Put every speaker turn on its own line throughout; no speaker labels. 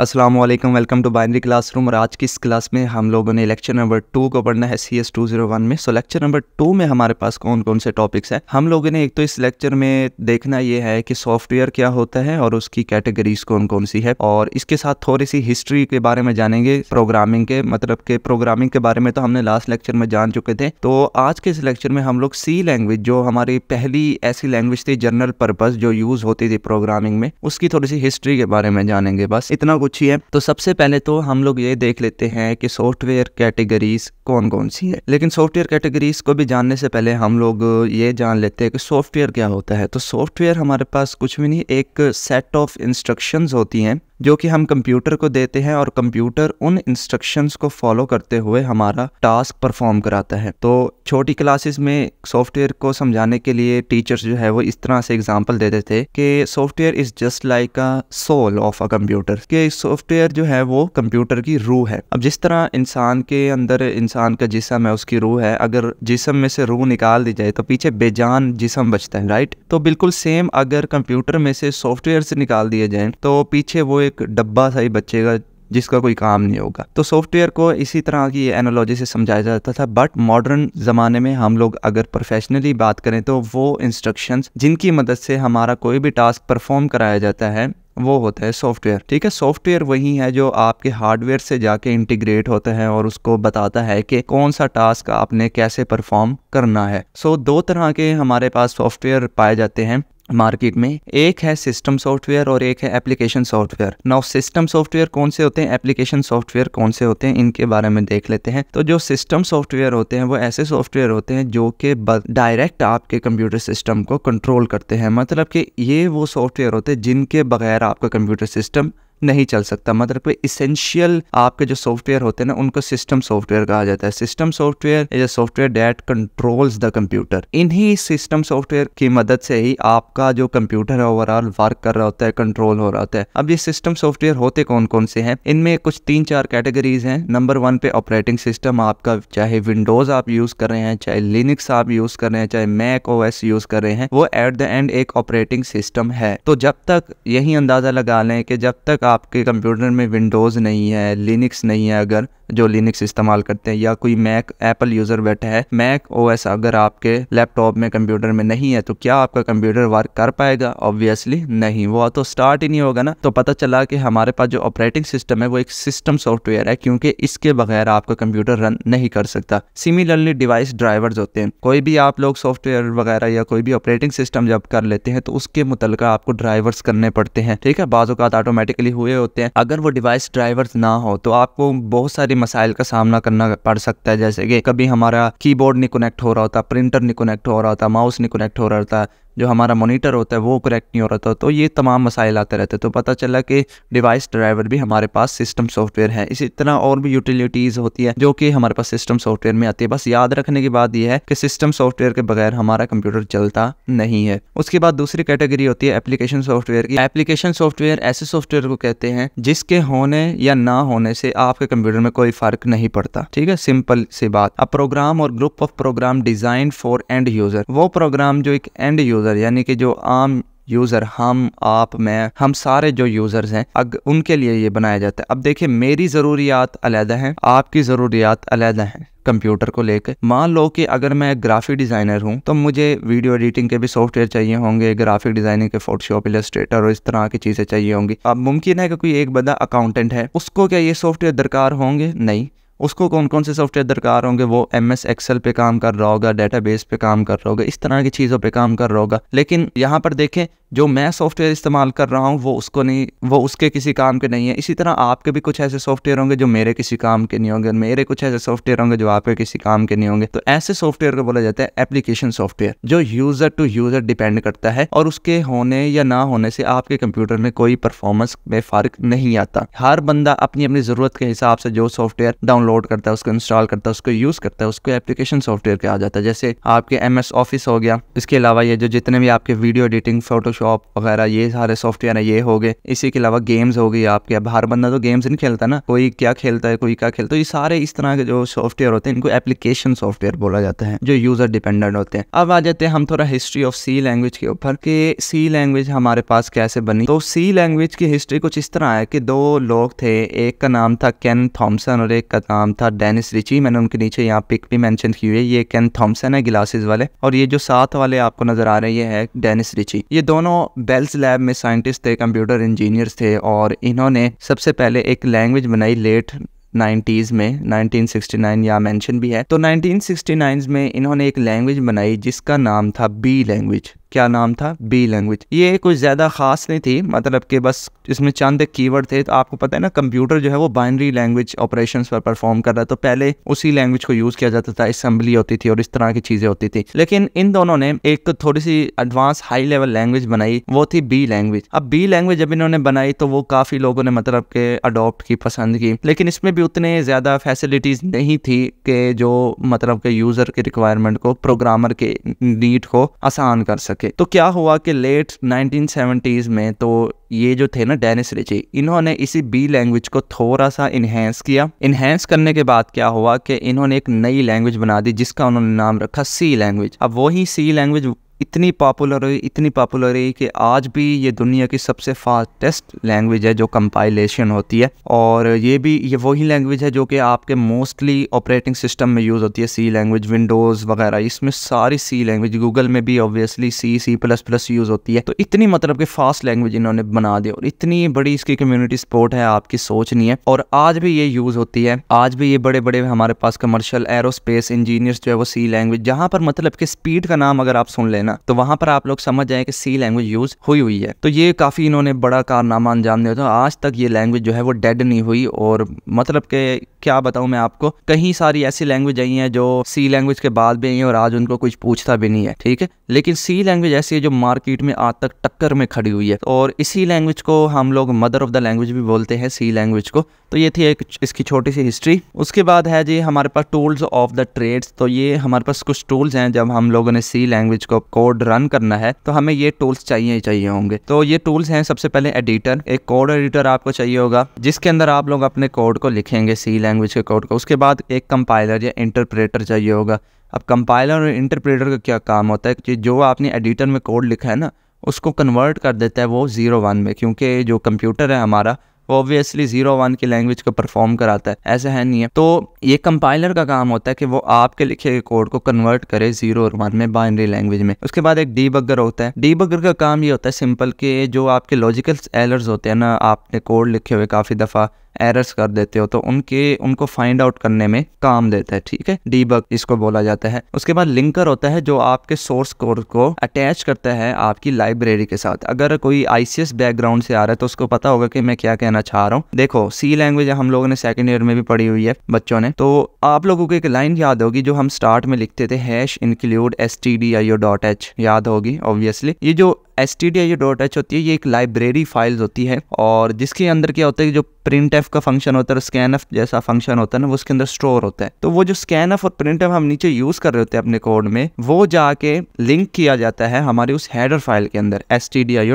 अस्सलाम वालेकुम welcome to binary classroom और आज की इस क्लास में हम लोगों ने लेक्चर नंबर टू को पढ़ना है C S two zero one में सो लेक्चर नंबर टू में हमारे पास कौन कौन से टॉपिक्स हैं हम लोगों ने एक तो इस लेक्चर में देखना ये है कि सॉफ्टवेयर क्या होता है और उसकी कैटेगरीज कौन कौन सी है और इसके साथ थोड़ी सी हिस्ट्री के बारे में जानेंगे प्रोग्रामिंग के मतलब के प्रोग्रामिंग के बारे में तो हमने लास्ट लेक्चर में जान चुके थे तो आज के इस लेक्चर में हम लोग सी लैंग्वेज जो हमारी पहली ऐसी लैंग्वेज थी जनरल पर्पज जो यूज होती थी प्रोग्रामिंग में उसकी थोड़ी सी हिस्ट्री के बारे में जानेंगे बस इतना पूछी है तो सबसे पहले तो हम लोग ये देख लेते हैं कि सॉफ्टवेयर कैटेगरीज कौन कौन सी है लेकिन सॉफ्टवेयर कैटेगरीज को भी जानने से पहले हम लोग ये जान लेते हैं कि सॉफ्टवेयर क्या होता है तो सॉफ्टवेयर हमारे पास कुछ भी नहीं एक सेट ऑफ इंस्ट्रक्शंस होती हैं जो कि हम कंप्यूटर को देते हैं और कंप्यूटर उन इंस्ट्रक्शंस को फॉलो करते हुए हमारा टास्क परफॉर्म कराता है तो छोटी क्लासेस में सॉफ्टवेयर को समझाने के लिए टीचर्स जो है वो इस तरह से एग्जाम्पल देते थे कि software is just like a soul of a computer कि सॉफ्टवेयर जो है वो कंप्यूटर की रूह है अब जिस तरह इंसान के अंदर इंसान का जिसम है उसकी रूह है अगर जिसम में से रूह निकाल दी जाए तो पीछे बेजान जिसम बचता है राइट तो बिल्कुल सेम अगर कंप्यूटर में से सॉफ्टवेयर से निकाल दिए जाए तो पीछे वो एक डब्बा सा ही बचेगा जिसका कोई काम नहीं होगा तो सॉफ्टवेयर को इसी तरह की एनोलॉजी से समझाया जाता था बट मॉडर्न ज़माने में हम लोग अगर प्रोफेशनली बात करें तो वो इंस्ट्रक्शंस जिनकी मदद से हमारा कोई भी टास्क परफॉर्म कराया जाता है वो होता है सॉफ्टवेयर ठीक है सॉफ्टवेयर वही है जो आपके हार्डवेयर से जाके इंटीग्रेट होता है और उसको बताता है कि कौन सा टास्क आपने कैसे परफॉर्म करना है सो so, दो तरह के हमारे पास सॉफ्टवेयर पाए जाते हैं मार्केट में एक है सिस्टम सॉफ्टवेयर और एक है application software now system software कौन से होते हैं एप्लीकेशन सॉफ्टवेयर कौन से होते हैं इनके बारे में देख लेते हैं तो जो सिस्टम सॉफ्टवेयर होते हैं वो ऐसे सॉफ्टवेयर होते हैं जो कि डायरेक्ट आपके कंप्यूटर सिस्टम को कंट्रोल करते हैं मतलब कि ये वो सॉफ्टवेयर होते हैं जिनके बगैर आपका कंप्यूटर सिस्टम नहीं चल सकता मतलब कोई इसेंशियल आपके जो सॉफ्टवेयर होते हैं ना उनको सिस्टम सॉफ्टवेयर कहा जाता है system software is a software that controls the computer इन्हीं सिस्टम सॉफ्टवेयर की मदद से ही आपका जो कंप्यूटर है ओवरऑल वर्क कर रहा होता है कंट्रोल हो रहा होता है अब ये सिस्टम सॉफ्टवेयर होते कौन कौन से हैं इनमें कुछ तीन चार कैटेगरीज हैं नंबर वन पे ऑपरेटिंग सिस्टम आपका चाहे विंडोज आप यूज कर रहे हैं चाहे लिनिक्स आप यूज कर रहे हैं चाहे मैक ओ यूज कर रहे हैं वो एट द एंड एक ऑपरेटिंग सिस्टम है तो जब तक यही अंदाजा लगा लें कि जब तक आपके कंप्यूटर में विंडोज़ नहीं है लिनक्स नहीं है अगर जो लिनक्स इस्तेमाल करते हैं या कोई मैक एप्पल यूज़र बैठा है मैक ओएस अगर आपके लैपटॉप में कंप्यूटर में नहीं है तो क्या आपका कंप्यूटर वर्क कर पाएगा ऑब्वियसली नहीं वो तो स्टार्ट ही नहीं होगा ना तो पता चला कि हमारे पास जो ऑपरेटिंग सिस्टम है वो एक सिस्टम सॉफ्टवेयर है क्योंकि इसके बगैर आपका कंप्यूटर रन नहीं कर सकता सिमिलरली डिवाइस ड्राइवर्स होते हैं कोई भी आप लोग सॉफ्टवेयर वगैरह या कोई भी ऑपरेटिंग सिस्टम जब कर लेते हैं तो उसके मुतल आपको ड्राइवर्स करने पड़ते हैं ठीक है बाजूकात ऑटोमेटिकली हुए होते हैं अगर वो डिवाइस ड्राइवर्स ना हो तो आपको बहुत सारी मसाइल का सामना करना पड़ सकता है जैसे कि कभी हमारा कीबोर्ड नहीं कनेक्ट हो रहा होता प्रिंटर नहीं कनेक्ट हो रहा होता माउस नहीं कनेक्ट हो रहा होता जो हमारा मोनीटर होता है वो करेक्ट नहीं हो रहा था तो ये तमाम मसाइल आते रहते तो पता चला कि डिवाइस ड्राइवर भी हमारे पास सिस्टम सॉफ्टवेयर है इसी तरह और भी यूटिलिटीज़ होती है जो कि हमारे पास सिस्टम सॉफ्टवेयर में आती है बस याद रखने की बात यह है कि सिस्टम सॉफ्टवेयर के बगैर हमारा कंप्यूटर चलता नहीं है उसके बाद दूसरी कैटेगरी होती है एप्लीकेशन सॉफ्टवेयर की एप्लीकेशन सॉफ्टवेयर ऐसे सॉफ्टवेयर को कहते हैं जिसके होने या ना होने से आपके कंप्यूटर में कोई फर्क नहीं पड़ता ठीक है सिंपल सी बात अब प्रोग्राम और group of program design for end user वो प्रोग्राम जो एक एंड यूजर यूज़र यानी कि जो आम यूज़र हम आप मैं हम सारे जो यूज़र्स हैं अग उनके लिए ये बनाया जाता है अब देखिए मेरी ज़रूरियात अलहदा हैं आपकी ज़रूरियात अलहदा हैं कंप्यूटर को लेकर मान लो कि अगर मैं ग्राफिक डिज़ाइनर हूँ तो मुझे वीडियो एडिटिंग के भी सॉफ्टवेयर चाहिए होंगे ग्राफिक डिज़ाइनिंग के फोटोशॉप इलस्ट्रेटर और इस तरह की चीज़ें चाहिए होंगी अब मुमकिन है कि कोई एक बंदा अकाउंटेंट है उसको क्या ये सॉफ्टवेयर दरकार होंगे नहीं उसको कौन कौन से सॉफ्टवेयर दरकार होंगे वो एम एस एक्सेल पे काम कर रहा होगा डेटाबेस पे काम कर रहा होगा इस तरह की चीज़ों पे काम कर रहा होगा लेकिन यहाँ पर देखें जो मैं सॉफ्टवेयर इस्तेमाल कर रहा हूँ वो उसको नहीं वो उसके किसी काम के नहीं है इसी तरह आपके भी कुछ ऐसे सॉफ्टवेयर होंगे जो मेरे किसी काम के नहीं होंगे मेरे कुछ ऐसे सॉफ्टवेयर होंगे जो आपके किसी काम के नहीं होंगे तो ऐसे सॉफ्टवेयर को बोला जाता है एप्लीकेशन सॉफ्टवेयर जो यूजर टू यूजर डिपेंड करता है और उसके होने या ना होने से आपके कंप्यूटर में कोई परफॉर्मेंस में फर्क नहीं आता हर बंदा अपनी अपनी जरूरत के हिसाब से जो सॉफ्टवेयर डाउनलोड करता है उसको इंस्टॉल करता है उसको यूज करता है उसको एप्लीकेशन सॉफ्टवेयर के आ जाता है जैसे आपके एम ऑफिस हो गया इसके अलावा ये जो जितने भी आपके वीडियो एडिटिंग फोटो फोटोशॉप वगैरह ये सारे सॉफ्टवेयर है ये हो गए इसी के अलावा गेम्स हो गई आपके अब हर बंदा तो गेम्स नहीं खेलता ना कोई क्या खेलता है कोई क्या खेलता है तो ये सारे इस तरह के जो सॉफ्टवेयर होते हैं इनको एप्लीकेशन सॉफ्टवेयर बोला जाता है जो यूजर डिपेंडेंट होते हैं अब आ जाते हैं हम थोड़ा हिस्ट्री ऑफ सी लैंग्वेज के ऊपर कि सी लैंग्वेज हमारे पास कैसे बनी तो सी लैंग्वेज की हिस्ट्री कुछ इस तरह है कि दो लोग थे एक का नाम था केन थॉम्सन और एक का नाम था डेनिस रिची मैंने उनके नीचे यहाँ पिक भी मैंशन की हुई है ये केन थॉमसन है ग्लासेस वाले और ये जो साथ वाले आपको नजर आ रहे हैं ये है डेनिस रिची ये दोनों दोनों बेल्स लैब में साइंटिस्ट थे कंप्यूटर इंजीनियर्स थे और इन्होंने सबसे पहले एक लैंग्वेज बनाई लेट 90s में 1969 या मेंशन भी है तो 1969s में इन्होंने एक लैंग्वेज बनाई जिसका नाम था बी लैंग्वेज क्या नाम था बी लैंग्वेज ये कुछ ज़्यादा ख़ास नहीं थी मतलब कि बस इसमें चंद कीवर्ड थे तो आपको पता है ना कंप्यूटर जो है वो बाइनरी लैंग्वेज ऑपरेशन पर परफॉर्म कर रहा है तो पहले उसी लैंग्वेज को यूज़ किया जाता था असम्बली होती थी और इस तरह की चीज़ें होती थी लेकिन इन दोनों ने एक थोड़ी सी एडवांस हाई लेवल लैंग्वेज बनाई वो थी बी लैंग्वेज अब बी लैंग्वेज जब इन्होंने बनाई तो वो काफ़ी लोगों ने मतलब के अडोप्ट की पसंद की लेकिन इसमें भी उतने ज़्यादा फैसिलिटीज़ नहीं थी कि जो मतलब के यूज़र के रिक्वायरमेंट को प्रोग्रामर के नीड को आसान कर सके सके तो क्या हुआ कि लेट 1970s में तो ये जो थे ना डेनिस रिची इन्होंने इसी बी लैंग्वेज को थोड़ा सा इन्हेंस किया इन्हेंस करने के बाद क्या हुआ कि इन्होंने एक नई लैंग्वेज बना दी जिसका उन्होंने नाम रखा सी लैंग्वेज अब वही सी लैंग्वेज इतनी पॉपुलर हुई इतनी पॉपुलर हुई कि आज भी ये दुनिया की सबसे फास्टेस्ट लैंग्वेज है जो कंपाइलेशन होती है और ये भी ये वही लैंग्वेज है जो कि आपके मोस्टली ऑपरेटिंग सिस्टम में यूज़ होती है सी लैंग्वेज विंडोज़ वगैरह इसमें सारी सी लैंग्वेज गूगल में भी obviously C C plus plus use होती है तो इतनी मतलब कि फास्ट लैंग्वेज इन्होंने बना दी और इतनी बड़ी इसकी कम्युनिटी सपोर्ट है आपकी सोच नहीं है और आज भी ये यूज़ होती है आज भी ये बड़े बड़े हमारे पास कमर्शल एरोस्पेस इंजीनियर्स जो है वो सी लैंग्वेज जहाँ पर मतलब कि स्पीड का नाम अगर आप सुन लेना ना तो वहां पर आप लोग समझ जाए कि सी लैंग्वेज यूज हुई हुई है तो ये काफी इन्होंने बड़ा कारनामा अंजाम दिया था आज तक ये लैंग्वेज जो है वो डेड नहीं हुई और मतलब के क्या बताऊं मैं आपको कहीं सारी ऐसी लैंग्वेज आई हैं जो सी लैंग्वेज के बाद भी आई हैं और आज उनको कुछ पूछता भी नहीं है ठीक है लेकिन सी लैंग्वेज ऐसी है जो मार्केट में आज तक टक्कर में खड़ी हुई है और इसी लैंग्वेज को हम लोग मदर ऑफ द लैंग्वेज भी बोलते हैं सी लैंग्वेज को तो ये थी एक इसकी छोटी सी हिस्ट्री उसके बाद है जी हमारे पास टूल्स ऑफ द ट्रेड्स तो ये हमारे पास कुछ टूल्स हैं जब हम लोगों ने सी लैंग्वेज को कोड रन करना है तो हमें ये टूल्स चाहिए ही चाहिए होंगे तो ये टूल्स हैं सबसे पहले एडिटर एक कोड एडिटर आपको चाहिए होगा जिसके अंदर आप लोग अपने कोड को लिखेंगे सी लैंग्वेज के कोड को उसके बाद एक कंपाइलर या इंटरप्रेटर चाहिए होगा अब कंपाइलर और इंटरप्रेटर का क्या काम होता है कि जो आपने एडिटर में कोड लिखा है ना उसको कन्वर्ट कर देता है वो ज़ीरो वन में क्योंकि जो कंप्यूटर है हमारा वो ऑब्वियसली जीरो वन की लैंग्वेज को परफॉर्म कराता है ऐसा है नहीं है तो ये कंपाइलर का काम होता है कि वो आपके लिखे हुए कोड को कन्वर्ट करे जीरो और वन में बाइनरी लैंग्वेज में उसके बाद एक डी बगर होता है डी बगर का काम ये होता है सिंपल कि जो आपके लॉजिकल एलर्स होते हैं ना आपने कोड लिखे हुए काफ़ी दफ़ा एरर्स कर देते हो तो उनके उनको फाइंड आउट करने में काम देता है ठीक है डीबग इसको बोला जाता है उसके बाद लिंकर होता है जो आपके सोर्स कोड को अटैच करता है आपकी लाइब्रेरी के साथ अगर कोई आईसीएस बैकग्राउंड से आ रहा है तो उसको पता होगा कि मैं क्या कहना चाह रहा हूँ देखो सी लैंग्वेज हम लोगों ने सेकेंड ईयर में भी पढ़ी हुई है बच्चों ने तो आप लोगों को एक लाइन याद होगी जो हम स्टार्ट में लिखते थे hash include S T D I O dot H याद होगी ऑब्वियसली ये जो एस डॉट एच होती है ये एक लाइब्रेरी फाइल्स होती है और जिसके अंदर क्या होता है जो प्रिंट एफ का फंक्शन होता है स्कैन एफ जैसा फंक्शन होता है ना वो उसके अंदर स्टोर होता है तो वो जो स्कैन एफ और प्रिंट एफ हम नीचे यूज कर रहे होते हैं अपने कोड में वो जाके लिंक किया जाता है हमारे उस हेडर फाइल के अंदर एस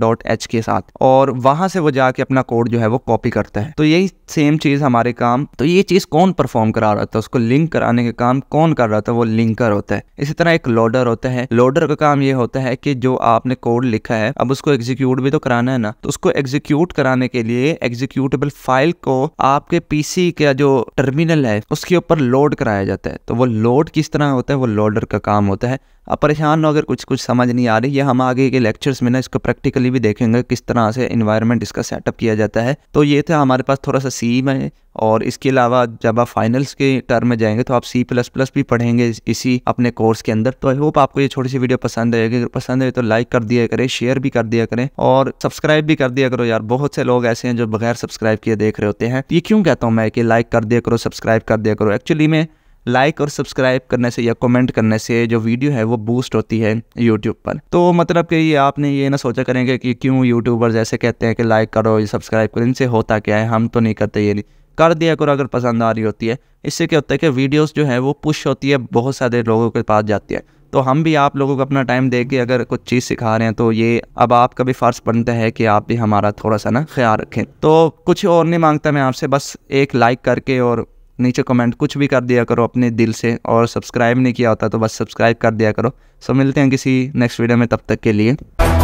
डॉट एच के साथ और वहां से वो जाके अपना कोड जो है वो कॉपी करता है तो यही सेम चीज हमारे काम तो ये चीज कौन परफॉर्म करा रहा था उसको लिंक कराने का काम कौन कर रहा था वो लिंकर होता है इसी तरह एक लोडर होता है लोडर का काम ये होता है कि जो आपने कोड लिख लिखा है अब उसको एग्जीक्यूट भी तो कराना है ना तो उसको एग्जीक्यूट कराने के लिए एग्जीक्यूटेबल फाइल को आपके पीसी का जो टर्मिनल है उसके ऊपर लोड कराया जाता है तो वो लोड किस तरह होता है वो लोडर का काम होता है आप परेशान हो अगर कुछ कुछ समझ नहीं आ रही है हम आगे के लेक्चर्स में ना इसको प्रैक्टिकली भी देखेंगे किस तरह से इन्वायरमेंट इसका सेटअप किया जाता है तो ये था हमारे पास थोड़ा सा सी में और इसके अलावा जब आप फाइनल्स के टर्म में जाएंगे तो आप सी प्लस प्लस भी पढ़ेंगे इसी अपने कोर्स के अंदर तो आई होप आपको ये छोटी सी वीडियो पसंद आएगी अगर पसंद आए तो लाइक कर दिया करें शेयर भी कर दिया करें और सब्सक्राइब भी कर दिया करो यार बहुत से लोग ऐसे हैं जो बगैर सब्सक्राइब किए देख रहे होते हैं ये क्यों कहता हूँ मैं कि लाइक कर दिया करो सब्सक्राइब कर दिया करो एक्चुअली में लाइक और सब्सक्राइब करने से या कमेंट करने से जो वीडियो है वो बूस्ट होती है यूट्यूब पर तो मतलब कि ये आपने ये ना सोचा करेंगे कि क्यों यूट्यूबर्स ऐसे कहते हैं कि लाइक करो या सब्सक्राइब करो इनसे होता क्या है हम तो नहीं करते ये नहीं कर दिया करो अगर पसंद आ रही होती है इससे क्या होता है कि वीडियोज़ जो है वो पुश होती है बहुत सारे लोगों के पास जाती है तो हम भी आप लोगों को अपना टाइम दे के अगर कुछ चीज़ सिखा रहे हैं तो ये अब आपका भी फ़र्ज़ बनता है कि आप भी हमारा थोड़ा सा ना ख्याल रखें तो कुछ और नहीं मांगता मैं आपसे बस एक लाइक करके और नीचे कमेंट कुछ भी कर दिया करो अपने दिल से और सब्सक्राइब नहीं किया होता तो बस सब्सक्राइब कर दिया करो सो मिलते हैं किसी नेक्स्ट वीडियो में तब तक के लिए